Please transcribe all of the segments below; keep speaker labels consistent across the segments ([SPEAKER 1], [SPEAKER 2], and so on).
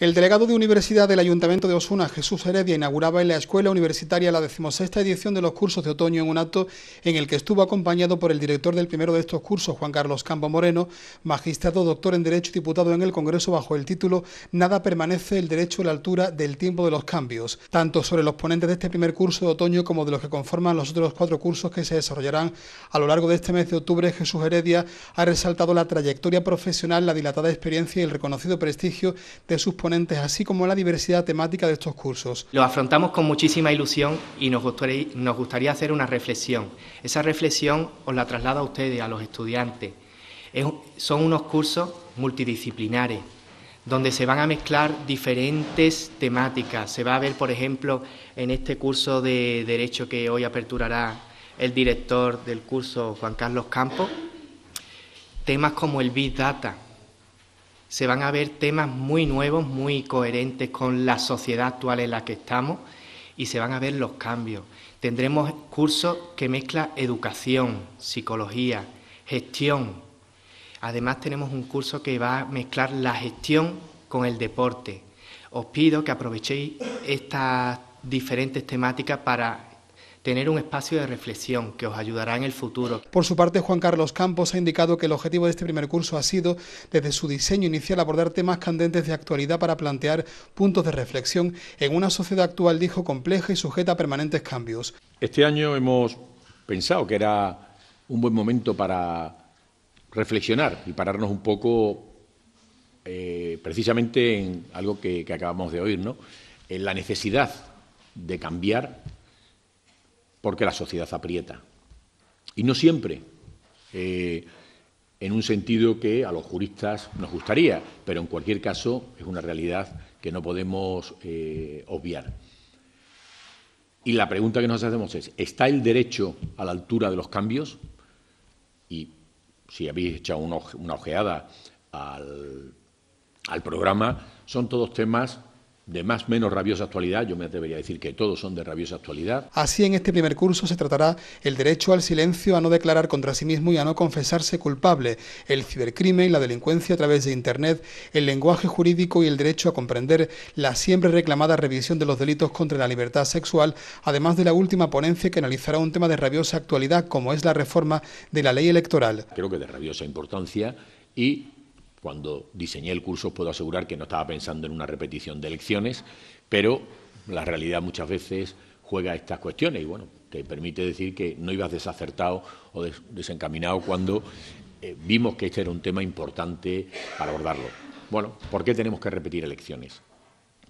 [SPEAKER 1] El delegado de Universidad del Ayuntamiento de Osuna, Jesús Heredia, inauguraba en la Escuela Universitaria la decimosexta edición de los cursos de otoño en un acto en el que estuvo acompañado por el director del primero de estos cursos, Juan Carlos Campo Moreno, magistrado, doctor en Derecho y diputado en el Congreso bajo el título Nada permanece el derecho a la altura del tiempo de los cambios, tanto sobre los ponentes de este primer curso de otoño como de los que conforman los otros cuatro cursos que se desarrollarán a lo largo de este mes de octubre. Jesús Heredia ha resaltado la trayectoria profesional, la dilatada experiencia y el reconocido prestigio de sus ponentes así como la diversidad temática de estos cursos.
[SPEAKER 2] Lo afrontamos con muchísima ilusión y nos gustaría, hacer una reflexión. Esa reflexión os la traslada a ustedes, a los estudiantes. son unos cursos multidisciplinares, donde se van a mezclar diferentes temáticas. Se va a ver, por ejemplo, en este curso de Derecho que hoy aperturará el director del curso, Juan Carlos Campos, temas como el Big Data, se van a ver temas muy nuevos, muy coherentes con la sociedad actual en la que estamos y se van a ver los cambios. Tendremos cursos que mezclan educación, psicología, gestión. Además tenemos un curso que va a mezclar la gestión con el deporte. Os pido que aprovechéis estas diferentes temáticas para tener un espacio de reflexión
[SPEAKER 1] que os ayudará en el futuro. Por su parte, Juan Carlos Campos ha indicado que el objetivo de este primer curso ha sido, desde su diseño inicial, abordar temas candentes de actualidad para plantear puntos de reflexión en una sociedad actual, dijo, compleja y sujeta a permanentes cambios.
[SPEAKER 3] Este año hemos pensado que era un buen momento para reflexionar y pararnos un poco eh, precisamente en algo que, que acabamos de oír, ¿no? en la necesidad de cambiar porque la sociedad aprieta. Y no siempre eh, en un sentido que a los juristas nos gustaría, pero en cualquier caso es una realidad que no podemos eh, obviar. Y la pregunta que nos hacemos es, ¿está el derecho a la altura de los cambios? Y si habéis echado una, ojeada al programa, son todos temas de más menos rabiosa actualidad, yo me atrevería a decir que todos son de rabiosa actualidad.
[SPEAKER 1] Así en este primer curso se tratará el derecho al silencio, a no declarar contra sí mismo y a no confesarse culpable, el cibercrimen, y la delincuencia a través de Internet, el lenguaje jurídico y el derecho a comprender la siempre reclamada revisión de los delitos contra la libertad sexual, además de la última ponencia que analizará un tema de rabiosa
[SPEAKER 3] actualidad como es la reforma de la ley electoral. Creo que de rabiosa importancia y cuando diseñé el curso puedo asegurar que no estaba pensando en una repetición de elecciones, pero la realidad muchas veces juega estas cuestiones y bueno, te permite decir que no ibas desacertado o desencaminado cuando eh, vimos que este era un tema importante para abordarlo. Bueno, ¿por qué tenemos que repetir elecciones?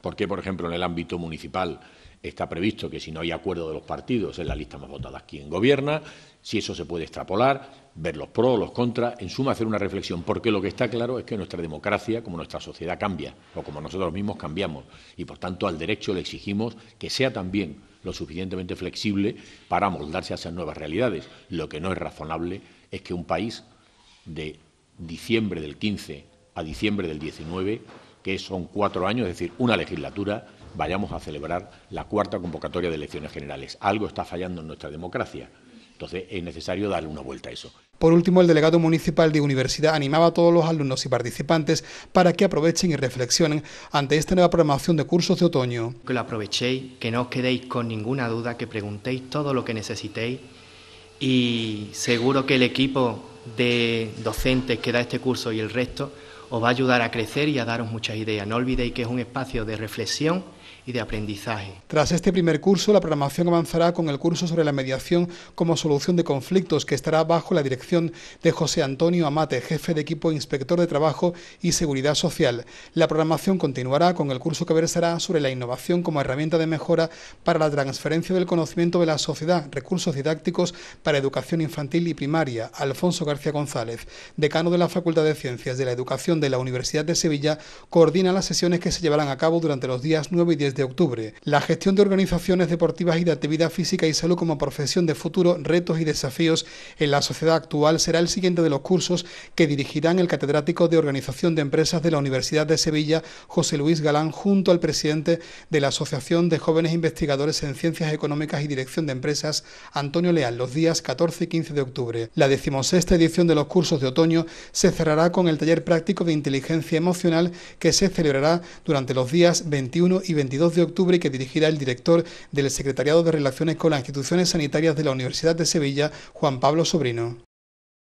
[SPEAKER 3] ¿Por qué, por ejemplo, en el ámbito municipal está previsto que si no hay acuerdo de los partidos en la lista más votada quien gobierna? Si eso se puede extrapolar, ver los pros, los contras, en suma hacer una reflexión, porque lo que está claro es que nuestra democracia, como nuestra sociedad cambia, o como nosotros mismos cambiamos, y por tanto al derecho le exigimos que sea también lo suficientemente flexible para moldarse a esas nuevas realidades. Lo que no es razonable es que un país de diciembre del 15 a diciembre del 19, que son cuatro años, es decir, una legislatura, vayamos a celebrar la cuarta convocatoria de elecciones generales. Algo está fallando en nuestra democracia. Entonces es necesario darle una vuelta a eso.
[SPEAKER 1] Por último, el delegado municipal de universidad animaba a todos los alumnos y participantes para que aprovechen y reflexionen ante esta nueva programación de cursos de otoño. Que lo aprovechéis, que no os quedéis con ninguna duda, que preguntéis todo lo que necesitéis
[SPEAKER 2] y seguro que el equipo de docentes que da este curso y el resto os va a ayudar a crecer y a daros muchas ideas. No olvidéis que es un espacio de reflexión y de aprendizaje.
[SPEAKER 1] Tras este primer curso, la programación avanzará con el curso sobre la mediación como solución de conflictos, que estará bajo la dirección de José Antonio Amate, jefe de equipo inspector de trabajo y seguridad social. La programación continuará con el curso que versará sobre la innovación como herramienta de mejora para la transferencia del conocimiento de la sociedad, recursos didácticos para educación infantil y primaria. Alfonso García González, decano de la Facultad de Ciencias de la Educación de la Universidad de Sevilla coordina las sesiones que se llevarán a cabo durante los días 9 y 10 de octubre. La gestión de organizaciones deportivas y de actividad física y salud como profesión de futuro, retos y desafíos en la sociedad actual será el siguiente de los cursos que dirigirán el catedrático de Organización de Empresas de la Universidad de Sevilla, José Luis Galán, junto al presidente de la Asociación de Jóvenes Investigadores en Ciencias Económicas y Dirección de Empresas, Antonio Leal, los días 14 y 15 de octubre. La decimosexta edición de los cursos de otoño se cerrará con el taller práctico de inteligencia emocional que se celebrará durante los días 21 y 22 de octubre y que dirigirá el director del Secretariado de Relaciones con las Instituciones Sanitarias de la Universidad de Sevilla, Juan Pablo Sobrino.